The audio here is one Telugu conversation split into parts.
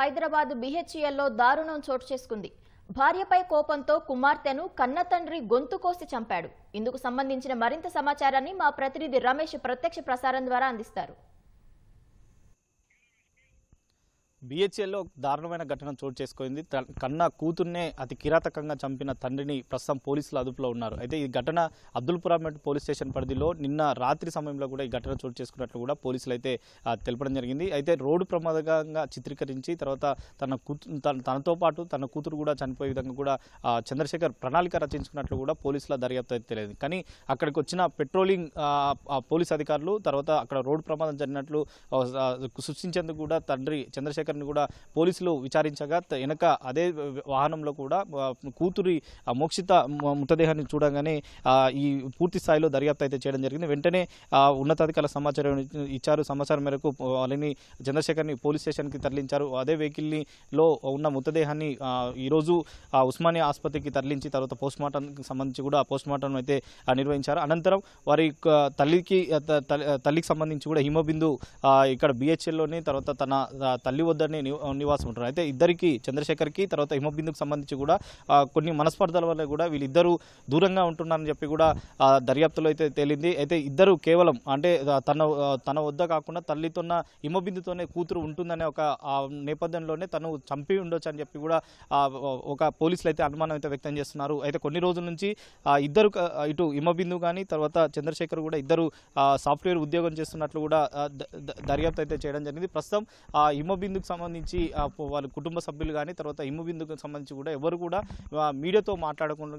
హైదరాబాద్ బీహెచ్ఈఎల్లో దారుణం చోటు చేసుకుంది భార్యపై కోపంతో కుమార్తెను కన్న తండ్రి గొంతు కోసి చంపాడు ఇందుకు సంబంధించిన మరింత సమాచారాన్ని మా ప్రతినిధి రమేష్ ప్రత్యక్ష ప్రసారం ద్వారా అందిస్తారు బిహెచ్ఎల్లో దారుణమైన ఘటన చోటు చేసుకుంది కన్నా కూతుర్నే అతి కిరాతకంగా చంపిన తండ్రిని ప్రస్తుతం పోలీసులు అదుపులో ఉన్నారు అయితే ఈ ఘటన మెట్ పోలీస్ స్టేషన్ పరిధిలో నిన్న రాత్రి సమయంలో కూడా ఈ ఘటన చోటు చేసుకున్నట్లు కూడా పోలీసులు అయితే తెలపడం జరిగింది అయితే రోడ్డు ప్రమాదంగా చిత్రీకరించి తర్వాత తన కూతురు తనతో పాటు తన కూతురు కూడా చనిపోయే విధంగా కూడా చంద్రశేఖర్ ప్రణాళిక రచించుకున్నట్లు కూడా పోలీసుల దర్యాప్తు అయితే తెలియదు కానీ అక్కడికి వచ్చిన పెట్రోలింగ్ పోలీస్ అధికారులు తర్వాత అక్కడ రోడ్డు ప్రమాదం జరిగినట్లు సృష్టించేందుకు కూడా తండ్రి చంద్రశేఖర్ ప్రభాకర్ని కూడా పోలీసులు విచారించగా వెనక అదే వాహనంలో కూడా కూతురి మోక్షిత మృతదేహాన్ని చూడగానే ఈ పూర్తి స్థాయిలో దర్యాప్తు అయితే చేయడం జరిగింది వెంటనే ఉన్నతాధికారుల సమాచారం ఇచ్చారు సమాచారం మేరకు వాళ్ళని చంద్రశేఖర్ని పోలీస్ స్టేషన్కి తరలించారు అదే వెహికల్లో ఉన్న మృతదేహాన్ని ఈరోజు ఉస్మానియా ఆసుపత్రికి తరలించి తర్వాత పోస్ట్ మార్టంకి సంబంధించి కూడా పోస్ట్ మార్టం అయితే నిర్వహించారు అనంతరం వారి తల్లికి తల్లికి సంబంధించి కూడా హిమబిందు ఇక్కడ బిహెచ్ఎల్లోని తర్వాత తన తల్లి వద్ద ముద్దర్ని నివాసం ఉంటారు అయితే ఇద్దరికి చంద్రశేఖర్కి తర్వాత హిమబిందుకు సంబంధించి కూడా కొన్ని మనస్పర్ధల వల్ల కూడా వీళ్ళిద్దరూ దూరంగా ఉంటున్నారని చెప్పి కూడా దర్యాప్తులో అయితే తేలింది అయితే ఇద్దరు కేవలం అంటే తన తన వద్ద కాకుండా తల్లితోన్న హిమబిందుతోనే కూతురు ఉంటుందనే ఒక నేపథ్యంలోనే తను చంపి ఉండొచ్చు అని చెప్పి కూడా ఒక పోలీసులు అయితే అనుమానం అయితే వ్యక్తం చేస్తున్నారు అయితే కొన్ని రోజుల నుంచి ఇద్దరు ఇటు హిమబిందు కానీ తర్వాత చంద్రశేఖర్ కూడా ఇద్దరు సాఫ్ట్వేర్ ఉద్యోగం చేస్తున్నట్లు కూడా దర్యాప్తు అయితే చేయడం జరిగింది ప్రస్తుతం హిమబిందుకు సంబంధించి వాళ్ళ కుటుంబ సభ్యులు కానీ తర్వాత ఇమ్ము సంబంధించి కూడా ఎవరు కూడా మీడియాతో మాట్లాడకుండా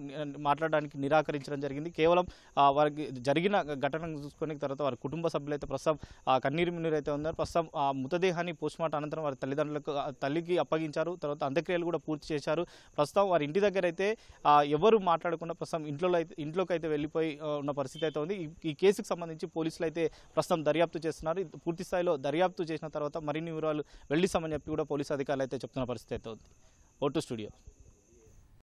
మాట్లాడడానికి నిరాకరించడం జరిగింది కేవలం వారికి జరిగిన ఘటన చూసుకునే తర్వాత వారి కుటుంబ సభ్యులు అయితే ప్రస్తుతం కన్నీరు మిన్నీరు అయితే ఉన్నారు ప్రస్తుతం ఆ మృతదేహాన్ని మార్టం అనంతరం వారి తల్లిదండ్రులకు తల్లికి అప్పగించారు తర్వాత అంత్యక్రియలు కూడా పూర్తి చేశారు ప్రస్తుతం వారి ఇంటి దగ్గర అయితే ఎవరు మాట్లాడకుండా ప్రస్తుతం ఇంట్లో అయితే ఇంట్లోకి అయితే వెళ్ళిపోయి ఉన్న పరిస్థితి అయితే ఉంది ఈ కేసుకు సంబంధించి పోలీసులు అయితే ప్రస్తుతం దర్యాప్తు చేస్తున్నారు పూర్తి స్థాయిలో దర్యాప్తు చేసిన తర్వాత మరిన్ని వివరాలు వెళ్ళి म्हणजे एवढा पोलीस अधिकारी आहे ते चुप्तना परिस्थिती होती ओ टू स्टुडिओ